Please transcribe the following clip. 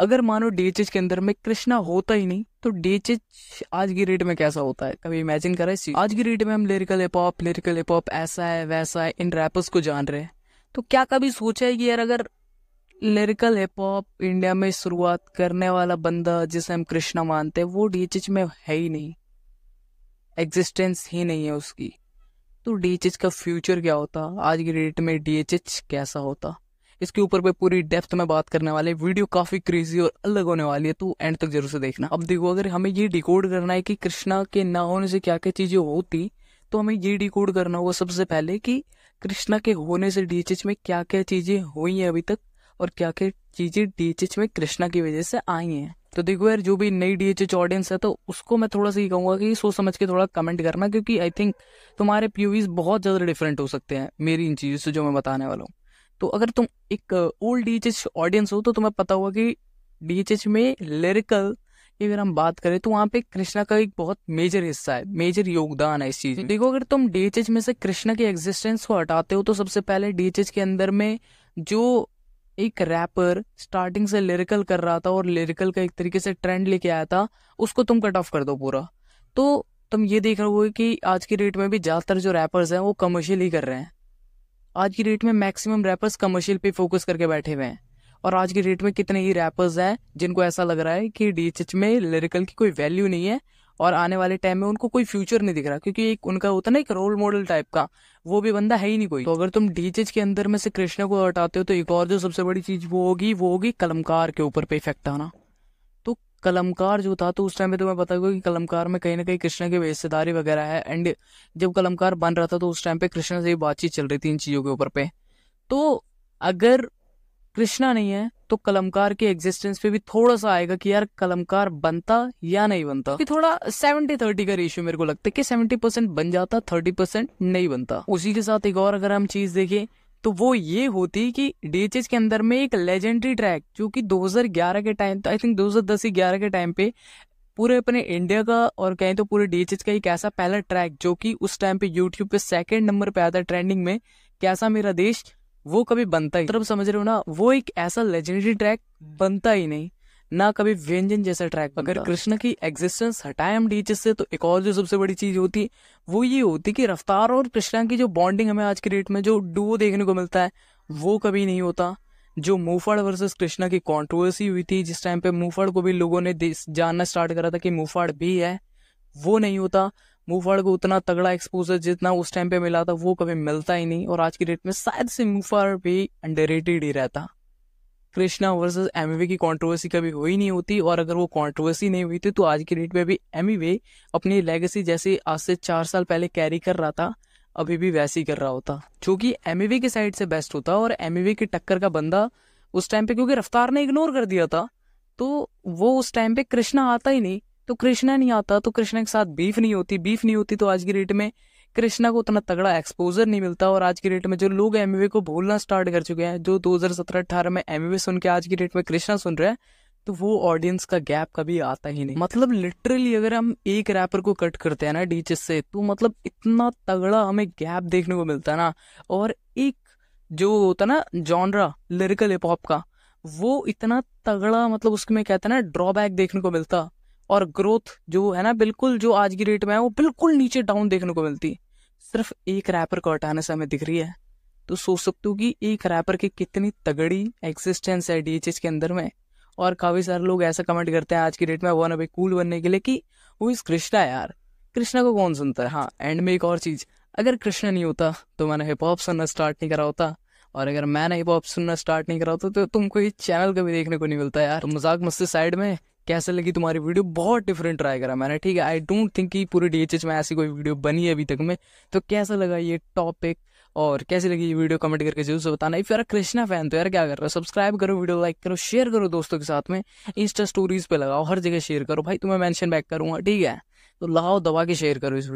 अगर मानो डीएचएच के अंदर में कृष्णा होता ही नहीं तो डीएचएच आज की रेट में कैसा होता है कभी इमेजिन करा आज की रेट में हम lyrical hip hop lyrical hip hop ऐसा है वैसा है इन रैपर्स को जान रहे हैं तो क्या कभी सोचा है कि यार अगर लिरिकल हिप हॉप इंडिया में शुरुआत करने वाला बंदा जिसे हम कृष्णा मानते हैं वो डीएचएच में है ही नहीं एग्जिस्टेंस ही नहीं है उसकी तो डीएचएच का फ्यूचर क्या होता आज की रेट में डीएचएच कैसा होता इसके ऊपर पे पूरी डेप्थ में बात करने वाले वीडियो काफी क्रेजी और अलग होने वाली है तो एंड तक जरूर से देखना अब देखो अगर हमें ये डिकोड करना है कि कृष्णा के ना होने से क्या क्या चीजें होती तो हमें ये डिकोड करना होगा सबसे पहले कि कृष्णा के होने से डीएचएच में क्या क्या चीजें हुई हैं अभी तक और क्या क्या चीजें डीएचएच में कृष्णा की वजह से आई हैं तो देखो यार जो भी नई डीएचएच ऑडियंस है तो उसको मैं थोड़ा सा ये कहूंगा कि सोच समझ के थोड़ा कमेंट करना क्योंकि आई थिंक तुम्हारे प्यूवीज बहुत ज़्यादा डिफरेंट हो सकते हैं मेरी इन चीज़ों से जो मैं बताने वाला हूँ तो अगर तुम एक ओल्ड डी एच ऑडियंस हो तो तुम्हें पता होगा कि डी एच एच में लिरिकल की अगर हम बात करें तो वहाँ पे कृष्णा का एक बहुत मेजर हिस्सा है मेजर योगदान है इस चीज़ में देखो अगर तुम डी एच में से कृष्णा के एग्जिस्टेंस को हटाते हो तो सबसे पहले डी एच के अंदर में जो एक रैपर स्टार्टिंग से लिरिकल कर रहा था और लिरिकल का एक तरीके से ट्रेंड लेके आया था उसको तुम कट ऑफ कर दो पूरा तो तुम ये देख रहे हो कि आज की डेट में भी ज़्यादातर जो रैपर्स हैं वो कमर्शियल ही कर रहे हैं आज की डेट में मैक्सिमम रैपर्स कमर्शियल पे फोकस करके बैठे हुए हैं और आज की डेट में कितने ही रैपर्स हैं जिनको ऐसा लग रहा है कि डी में लिरिकल की कोई वैल्यू नहीं है और आने वाले टाइम में उनको कोई फ्यूचर नहीं दिख रहा क्योंकि एक उनका होता ना एक रोल मॉडल टाइप का वो भी बंदा है ही नहीं कोई तो अगर तुम डीचेज के अंदर में से कृष्णा को हटाते हो तो एक और जो सबसे बड़ी चीज वो होगी वो होगी कलमकार के ऊपर पे इफेक्ट आना कलमकार जो था तो उस टाइम पे तो मैं बता कि कलमकार में कहीं ना कहीं कृष्णा की रिश्तेदारी वगैरह है एंड जब कलमकार बन रहा था तो उस टाइम पे कृष्णा से ही बातचीत चल रही थी इन चीज़ों के ऊपर पे तो अगर कृष्णा नहीं है तो कलमकार के एग्जिस्टेंस पे भी थोड़ा सा आएगा कि यार कलमकार बनता या नहीं बनता कि थोड़ा सेवेंटी थर्टी का रेशियो मेरे को लगता है कि सेवेंटी परसेंट बन जाता थर्टी परसेंट नहीं बनता उसी के साथ एक और अगर हम चीज़ देखें तो वो ये होती कि डीएचएच के अंदर में एक लेजेंडरी ट्रैक जो कि 2011 के टाइम आई थिंक 2010 से 11 के टाइम पे पूरे अपने इंडिया का और कहें तो पूरे डीएचएच का एक ऐसा पहला ट्रैक जो कि उस टाइम पे यूट्यूब पे सेकंड नंबर पे आता ट्रेंडिंग में कैसा मेरा देश वो कभी बनता ही तरफ मतलब समझ रहे हो ना वो एक ऐसा लेजेंडरी ट्रैक बनता ही नहीं ना कभी व्यंजन जैसा ट्रैक हाँ, अगर हाँ। कृष्ण की एग्जिस्टेंस हटाए हम डीचेस से तो एक और जो सबसे बड़ी चीज होती है वो ये होती है कि रफ्तार और कृष्णा की जो बॉन्डिंग हमें आज के डेट में जो डुओ देखने को मिलता है वो कभी नहीं होता जो मूफड़ वर्सेस कृष्णा की कॉन्ट्रोवर्सी हुई थी जिस टाइम पे मूफड़ को भी लोगों ने जानना स्टार्ट करा था कि मूफड़ भी है वो नहीं होता मूफाड़ को उतना तगड़ा एक्सपोजर जितना उस टाइम पे मिला था वो कभी मिलता ही नहीं और आज की डेट में शायद से मूफाड़ भी अंडर ही रहता कृष्णा वर्सेस एमवे की कंट्रोवर्सी कभी हुई नहीं होती और अगर वो कंट्रोवर्सी नहीं हुई थी तो आज की डेट में भी एमवे अपनी लेगेसी जैसे आज से चार साल पहले कैरी कर रहा था अभी भी वैसे ही कर रहा होता जो कि एमवे की साइड से बेस्ट होता और एमवे के टक्कर का बंदा उस टाइम पे क्योंकि रफ्तार ने इग्नोर कर दिया था तो वो उस टाइम पे कृष्णा आता ही नहीं तो कृष्णा नहीं आता तो कृष्णा के साथ बीफ नहीं होती बीफ नहीं होती तो आज की डेट में कृष्णा को उतना तगड़ा एक्सपोजर नहीं मिलता और आज की डेट में जो लोग एम को बोलना स्टार्ट कर चुके हैं जो दो हजार में एम सुन के आज की डेट में कृष्णा सुन रहे हैं तो वो ऑडियंस का गैप कभी आता ही नहीं मतलब लिटरली अगर हम एक रैपर को कट करते हैं ना डीचेस से तो मतलब इतना तगड़ा हमें गैप देखने को मिलता है ना और एक जो होता ना जॉनरा लिरिकल हिप हॉप का वो इतना तगड़ा मतलब उसके में कहते हैं ना ड्रॉबैक देखने को मिलता और ग्रोथ जो है ना बिल्कुल जो आज की रेट में है वो बिल्कुल नीचे डाउन देखने को मिलती सिर्फ एक रैपर को हटाने से हमें दिख रही है तो सोच सकते हो कि एक रैपर की कितनी तगड़ी एग्जिस्टेंस है डी के अंदर में और काफ़ी सारे लोग ऐसा कमेंट करते हैं आज की डेट में वन अभी कूल बनने के लिए कि वो इस कृष्णा यार कृष्णा को कौन सुनता है हाँ एंड में एक और चीज़ अगर कृष्णा नहीं होता तो मैंने हिप हॉप सुनना स्टार्ट नहीं करा होता और अगर मैंने हिप हॉप सुनना स्टार्ट नहीं करा होता तो तुमको इस चैनल कभी देखने को नहीं मिलता यार तो मजाक मस्ती साइड में कैसे लगी तुम्हारी वीडियो बहुत डिफरेंट ट्राई करा मैंने ठीक है आई डोंट थिंक कि पूरे डी में ऐसी कोई वीडियो बनी है अभी तक में तो कैसा लगा ये टॉपिक और कैसी लगी ये वीडियो कमेंट करके जरूर से बताना इफ यार कृष्णा फैन तो यार क्या कर रहा हो सब्सक्राइब करो वीडियो लाइक करो शेयर करो दोस्तों के साथ में इंस्टा स्टोरीज पे लगाओ हर जगह शेयर करो भाई तुम्हें मेंशन बैक करूंगा ठीक है तो लगाओ दबा के शेयर करो इस